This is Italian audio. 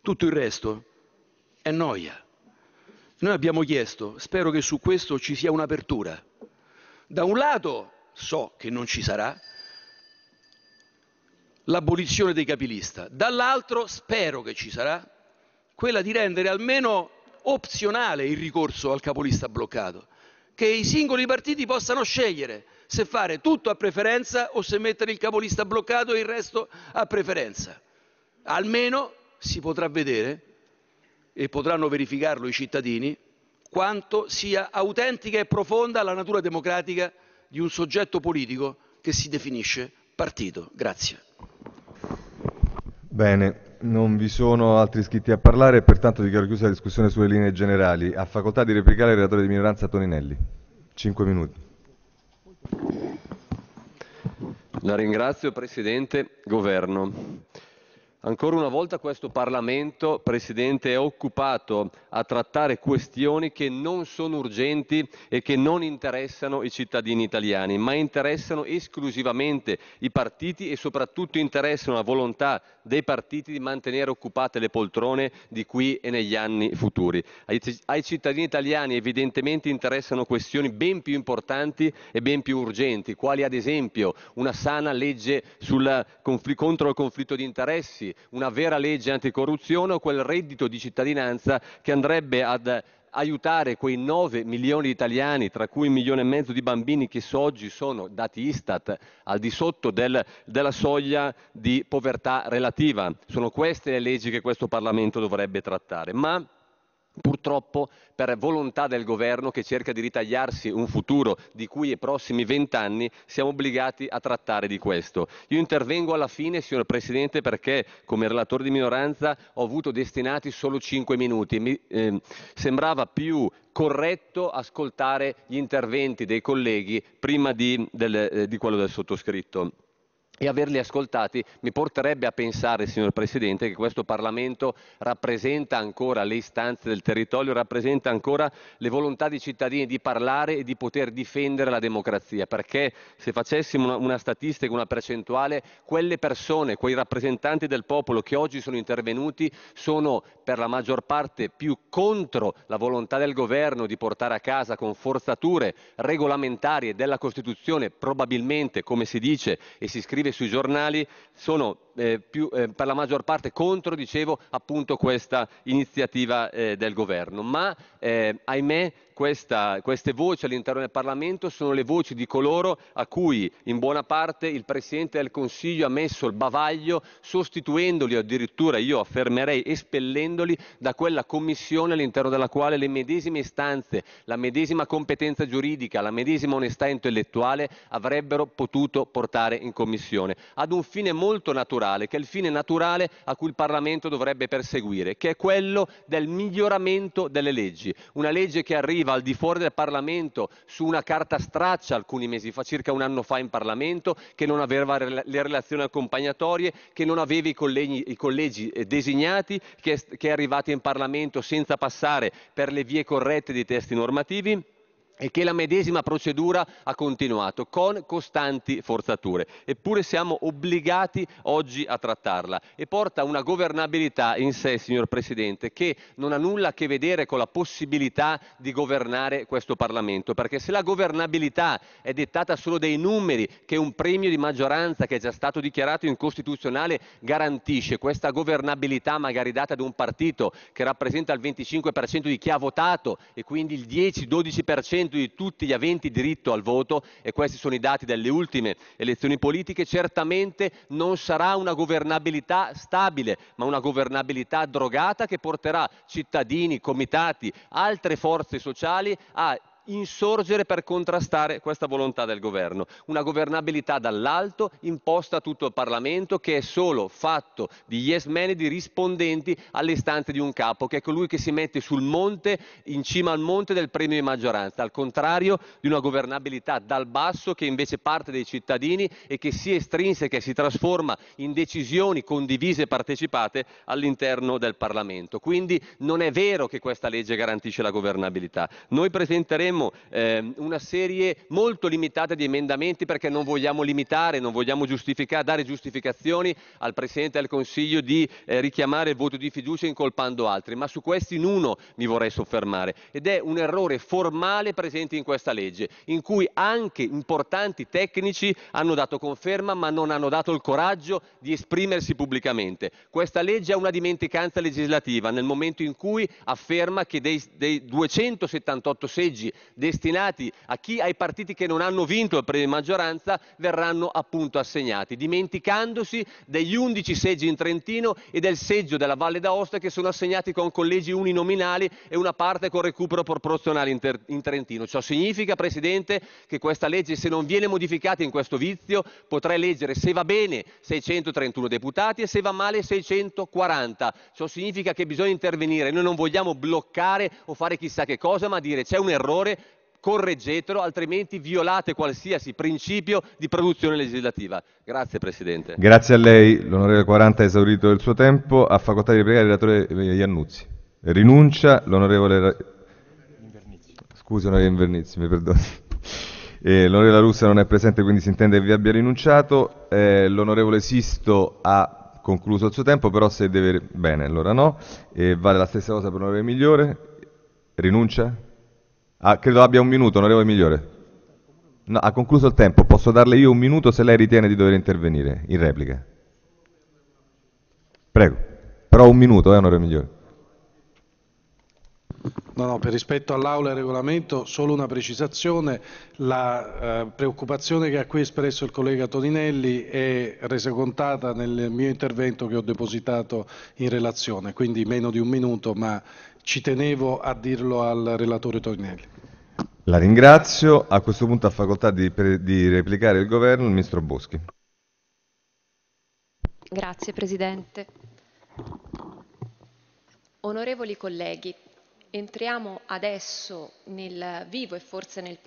Tutto il resto è noia. Noi abbiamo chiesto, spero che su questo ci sia un'apertura. Da un lato so che non ci sarà l'abolizione dei capilista, dall'altro spero che ci sarà quella di rendere almeno opzionale il ricorso al capolista bloccato, che i singoli partiti possano scegliere se fare tutto a preferenza o se mettere il capolista bloccato e il resto a preferenza almeno si potrà vedere e potranno verificarlo i cittadini quanto sia autentica e profonda la natura democratica di un soggetto politico che si definisce partito. Grazie. Bene, non vi sono altri iscritti a parlare, pertanto dichiaro chiusa la discussione sulle linee generali. Ha facoltà di replicare il relatore di minoranza Toninelli. Cinque minuti. La ringrazio Presidente, Governo. Ancora una volta questo Parlamento, Presidente, è occupato a trattare questioni che non sono urgenti e che non interessano i cittadini italiani, ma interessano esclusivamente i partiti e soprattutto interessano la volontà dei partiti di mantenere occupate le poltrone di qui e negli anni futuri. Ai cittadini italiani evidentemente interessano questioni ben più importanti e ben più urgenti, quali ad esempio una sana legge sul, contro il conflitto di interessi, una vera legge anticorruzione o quel reddito di cittadinanza che andrebbe ad aiutare quei 9 milioni di italiani, tra cui un milione e mezzo di bambini che oggi sono, dati Istat, al di sotto del, della soglia di povertà relativa. Sono queste le leggi che questo Parlamento dovrebbe trattare. Ma purtroppo per volontà del governo che cerca di ritagliarsi un futuro di cui ai prossimi vent'anni siamo obbligati a trattare di questo. Io intervengo alla fine, signor Presidente, perché come relatore di minoranza ho avuto destinati solo cinque minuti. Mi eh, sembrava più corretto ascoltare gli interventi dei colleghi prima di, del, eh, di quello del sottoscritto e averli ascoltati mi porterebbe a pensare, signor Presidente, che questo Parlamento rappresenta ancora le istanze del territorio, rappresenta ancora le volontà dei cittadini di parlare e di poter difendere la democrazia, perché se facessimo una, una statistica, una percentuale, quelle persone, quei rappresentanti del popolo che oggi sono intervenuti sono per la maggior parte più contro la volontà del governo di portare a casa con forzature regolamentarie della Costituzione, probabilmente, come si dice e si scrive scrive sui giornali sono eh, più, eh, per la maggior parte contro, dicevo, appunto questa iniziativa eh, del governo. Ma eh, ahimè questa, queste voci all'interno del Parlamento sono le voci di coloro a cui in buona parte il Presidente del Consiglio ha messo il bavaglio sostituendoli o addirittura io affermerei espellendoli da quella commissione all'interno della quale le medesime istanze, la medesima competenza giuridica, la medesima onestà intellettuale avrebbero potuto portare in commissione ad un fine molto naturale, che è il fine naturale a cui il Parlamento dovrebbe perseguire, che è quello del miglioramento delle leggi, una legge che arriva arriva al di fuori del Parlamento su una carta straccia alcuni mesi fa, circa un anno fa in Parlamento, che non aveva le relazioni accompagnatorie, che non aveva i, colleghi, i collegi eh, designati, è, che è arrivata in Parlamento senza passare per le vie corrette dei testi normativi e che la medesima procedura ha continuato con costanti forzature. Eppure siamo obbligati oggi a trattarla e porta una governabilità in sé, signor Presidente, che non ha nulla a che vedere con la possibilità di governare questo Parlamento, perché se la governabilità è dettata solo dai numeri che un premio di maggioranza che è già stato dichiarato incostituzionale garantisce, questa governabilità magari data ad un partito che rappresenta il 25% di chi ha votato e quindi il 10-12% di tutti gli aventi diritto al voto, e questi sono i dati delle ultime elezioni politiche, certamente non sarà una governabilità stabile, ma una governabilità drogata che porterà cittadini, comitati, altre forze sociali a insorgere per contrastare questa volontà del governo. Una governabilità dall'alto imposta a tutto il Parlamento che è solo fatto di yes men e di rispondenti alle istanze di un capo, che è colui che si mette sul monte, in cima al monte del premio di maggioranza, al contrario di una governabilità dal basso che invece parte dei cittadini e che si estrinseca e si trasforma in decisioni condivise e partecipate all'interno del Parlamento. Quindi non è vero che questa legge garantisce la governabilità. Noi presenteremo presenteremo eh, una serie molto limitata di emendamenti perché non vogliamo limitare, non vogliamo giustifica, dare giustificazioni al Presidente del Consiglio di eh, richiamare il voto di fiducia incolpando altri, ma su questi in uno mi vorrei soffermare ed è un errore formale presente in questa legge in cui anche importanti tecnici hanno dato conferma ma non hanno dato il coraggio di esprimersi pubblicamente. Questa legge è una dimenticanza legislativa nel momento in cui afferma che dei, dei 278 seggi destinati a chi ai partiti che non hanno vinto il premio di maggioranza verranno appunto assegnati, dimenticandosi degli 11 seggi in Trentino e del seggio della Valle d'Aosta che sono assegnati con collegi uninominali e una parte con recupero proporzionale in, in Trentino. Ciò significa, Presidente, che questa legge, se non viene modificata in questo vizio, potrà eleggere, se va bene, 631 deputati e se va male 640. Ciò significa che bisogna intervenire. Noi non vogliamo bloccare o fare chissà che cosa, ma dire c'è un errore, correggetelo, altrimenti violate qualsiasi principio di produzione legislativa. Grazie Presidente. Grazie a lei, l'onorevole 40 ha esaurito il suo tempo, ha facoltà di pregare il relatore eh, Iannuzzi. Rinuncia l'onorevole... Scusi, onorevole Invernizzi, mi perdoni. Eh, l'onorevole La Russa non è presente, quindi si intende che vi abbia rinunciato. Eh, l'onorevole Sisto ha concluso il suo tempo, però se deve... Bene, allora no. Eh, vale la stessa cosa per l'onorevole Migliore. Rinuncia? Ah, credo abbia un minuto, onorevole Migliore. No, ha concluso il tempo, posso darle io un minuto se lei ritiene di dover intervenire in replica. Prego, però un minuto, eh, onorevole Migliore. No, no, per rispetto all'Aula e al regolamento, solo una precisazione. La eh, preoccupazione che ha qui espresso il collega Toninelli è resa contata nel mio intervento che ho depositato in relazione, quindi meno di un minuto, ma ci tenevo a dirlo al relatore Tornelli. La ringrazio. A questo punto ha facoltà di, di replicare il governo il ministro Boschi. Grazie Presidente. Onorevoli colleghi, entriamo adesso nel vivo e forse nel